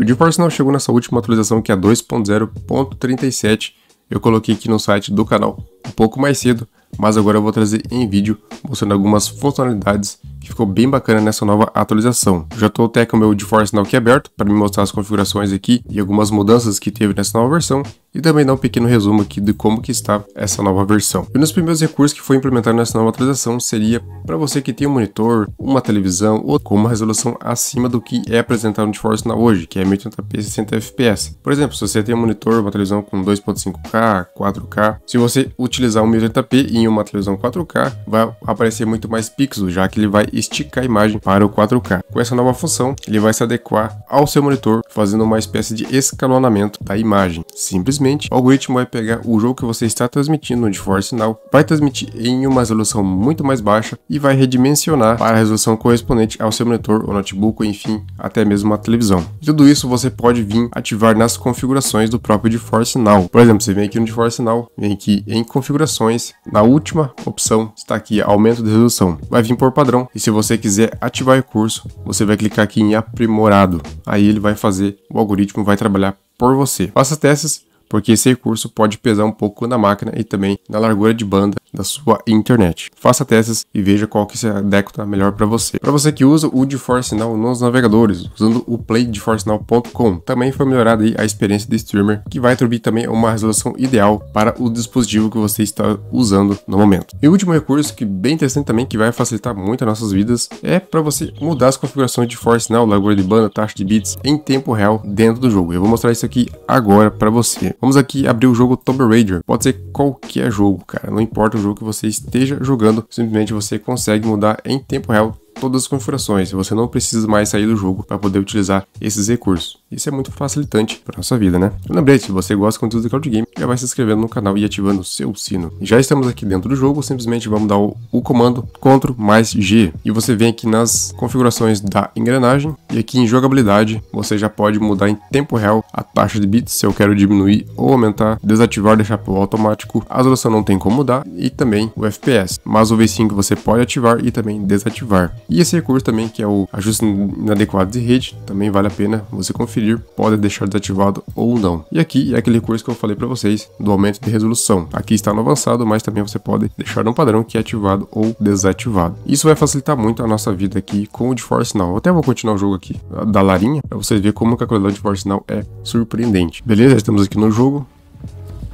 O GeForce não chegou nessa última atualização que é 2.0.37, eu coloquei aqui no site do canal um pouco mais cedo, mas agora eu vou trazer em vídeo mostrando algumas funcionalidades que ficou bem bacana nessa nova atualização. já estou até com o meu GeForce Now aqui aberto para me mostrar as configurações aqui e algumas mudanças que teve nessa nova versão e também dar um pequeno resumo aqui de como que está essa nova versão. E um dos primeiros recursos que foi implementado nessa nova atualização seria para você que tem um monitor, uma televisão ou com uma resolução acima do que é apresentado no GeForce Now hoje, que é 1080p 60 fps. Por exemplo, se você tem um monitor, uma televisão com 2.5K, 4K, se você utilizar um 1080p em uma televisão 4K, vai aparecer muito mais pixels, já que ele vai esticar a imagem para o 4K. Com essa nova função, ele vai se adequar ao seu monitor, fazendo uma espécie de escalonamento da imagem. Simples simplesmente o algoritmo vai pegar o jogo que você está transmitindo de for sinal, vai transmitir em uma resolução muito mais baixa e vai redimensionar para a resolução correspondente ao seu monitor ou notebook, ou enfim, até mesmo uma televisão. Tudo isso você pode vir ativar nas configurações do próprio GeForce Now. Por exemplo, você vem aqui no GeForce Now, vem aqui em configurações, na última opção está aqui aumento de resolução. Vai vir por padrão e se você quiser ativar o recurso, você vai clicar aqui em aprimorado. Aí ele vai fazer, o algoritmo vai trabalhar por você. Faça testes porque esse recurso pode pesar um pouco na máquina e também na largura de banda da sua internet. Faça testes e veja qual que se adequa tá melhor para você. Para você que usa o GeForce Now nos navegadores, usando o playgeforcenow.com, também foi melhorada a experiência do streamer, que vai atribuir também uma resolução ideal para o dispositivo que você está usando no momento. E o último recurso que bem interessante também, que vai facilitar muito as nossas vidas, é para você mudar as configurações de Force Now, largura de banda, taxa de bits em tempo real dentro do jogo. Eu vou mostrar isso aqui agora para você. Vamos aqui abrir o jogo Tomb Raider. Pode ser qualquer jogo, cara. Não importa o jogo que você esteja jogando, simplesmente você consegue mudar em tempo real todas as configurações você não precisa mais sair do jogo para poder utilizar esses recursos. Isso é muito facilitante para nossa vida, né? Lembrei, se você gosta de conteúdo de Cloud Game, já vai se inscrevendo no canal e ativando o seu sino. Já estamos aqui dentro do jogo, simplesmente vamos dar o, o comando CTRL mais G e você vem aqui nas configurações da engrenagem e aqui em jogabilidade você já pode mudar em tempo real a taxa de bits, se eu quero diminuir ou aumentar, desativar deixar pelo automático, a resolução não tem como mudar e também o FPS, mas o V5 você pode ativar e também desativar. E esse recurso também, que é o ajuste inadequado de rede, também vale a pena você conferir, pode deixar desativado ou não. E aqui é aquele recurso que eu falei para vocês do aumento de resolução. Aqui está no avançado, mas também você pode deixar no padrão que é ativado ou desativado. Isso vai facilitar muito a nossa vida aqui com o DeForce Now. Eu até vou continuar o jogo aqui da Larinha para vocês verem como o calculador de force Now é surpreendente. Beleza, estamos aqui no jogo.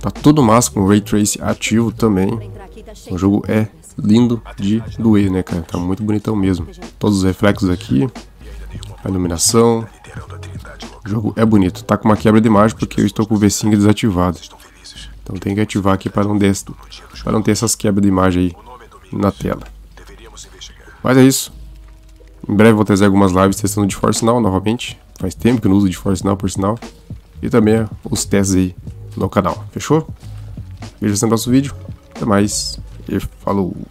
Tá tudo massa com o Ray Trace ativo também. O jogo é lindo de doer, né, cara? Tá muito bonitão mesmo. Todos os reflexos aqui, a iluminação. O jogo é bonito. Tá com uma quebra de imagem porque eu estou com o V-Sync desativado. Então tem que ativar aqui para não, des... para não ter essas quebras de imagem aí na tela. Mas é isso. Em breve vou trazer algumas lives testando de Force Now novamente. Faz tempo que eu não uso de Force Now, por sinal. E também os testes aí no canal. Fechou? Veja o nosso vídeo mas eu falo